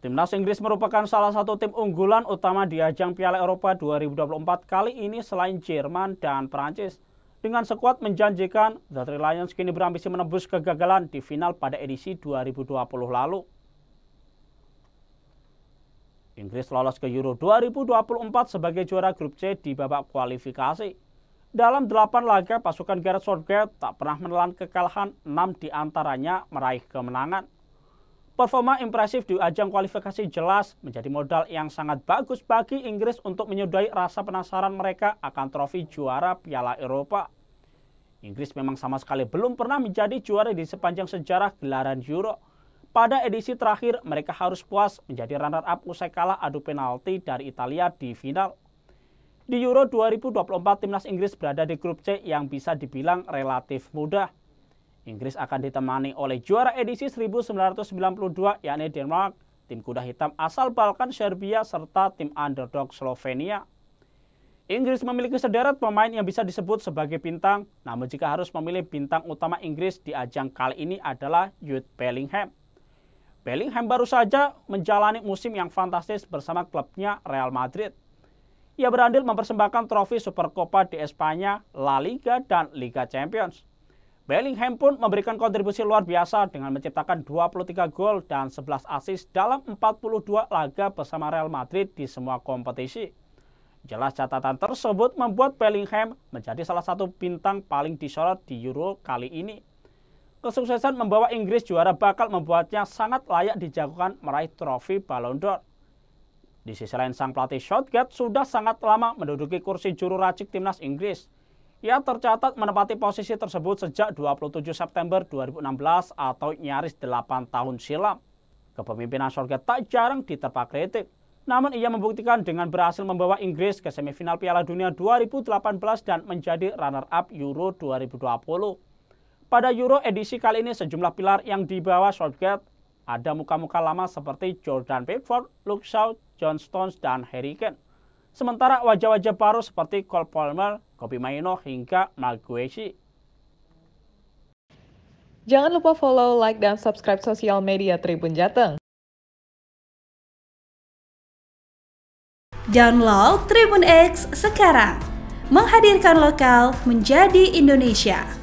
Timnas Inggris merupakan salah satu tim unggulan utama di ajang Piala Eropa 2024 kali ini selain Jerman dan Prancis Dengan sekuat menjanjikan, The Three Lions kini berambisi menembus kegagalan di final pada edisi 2020 lalu. Inggris lolos ke Euro 2024 sebagai juara grup C di babak kualifikasi. Dalam delapan laga, pasukan Gareth Southgate tak pernah menelan kekalahan, enam antaranya meraih kemenangan. Performa impresif di ajang kualifikasi jelas menjadi modal yang sangat bagus bagi Inggris untuk menyudahi rasa penasaran mereka akan trofi juara Piala Eropa. Inggris memang sama sekali belum pernah menjadi juara di sepanjang sejarah gelaran Euro. Pada edisi terakhir, mereka harus puas menjadi runner-up usai kalah adu penalti dari Italia di final. Di Euro 2024, timnas Inggris berada di grup C yang bisa dibilang relatif mudah. Inggris akan ditemani oleh juara edisi 1992 yakni Denmark, tim kuda hitam asal Balkan Serbia serta tim underdog Slovenia. Inggris memiliki sederet pemain yang bisa disebut sebagai bintang, namun jika harus memilih bintang utama Inggris di ajang kali ini adalah Jude Bellingham. Bellingham baru saja menjalani musim yang fantastis bersama klubnya Real Madrid. Ia berandil mempersembahkan trofi Supercopa di Espanya, La Liga, dan Liga Champions. Bellingham pun memberikan kontribusi luar biasa dengan menciptakan 23 gol dan 11 assist dalam 42 laga bersama Real Madrid di semua kompetisi. Jelas catatan tersebut membuat Bellingham menjadi salah satu bintang paling disorot di Euro kali ini. Kesuksesan membawa Inggris juara bakal membuatnya sangat layak dijagokan meraih trofi Ballon d'Or. Di sisi lain, sang pelatih Shotgate sudah sangat lama menduduki kursi juru racik timnas Inggris – ia tercatat menempati posisi tersebut sejak 27 September 2016 atau nyaris 8 tahun silam. Kepemimpinan Sorge tak jarang diterpa kritik. Namun ia membuktikan dengan berhasil membawa Inggris ke semifinal Piala Dunia 2018 dan menjadi runner-up Euro 2020. Pada Euro edisi kali ini sejumlah pilar yang dibawa Southgate ada muka-muka lama seperti Jordan Pickford, Luke Shaw, John Stones, dan Harry Kane. Sementara wajah-wajah baru seperti Cole Palmer, Kobe Maino, hingga Maguishi. Jangan lupa follow, like, dan subscribe sosial media Tribun Jateng. Download Tribun X sekarang. Menghadirkan lokal menjadi Indonesia.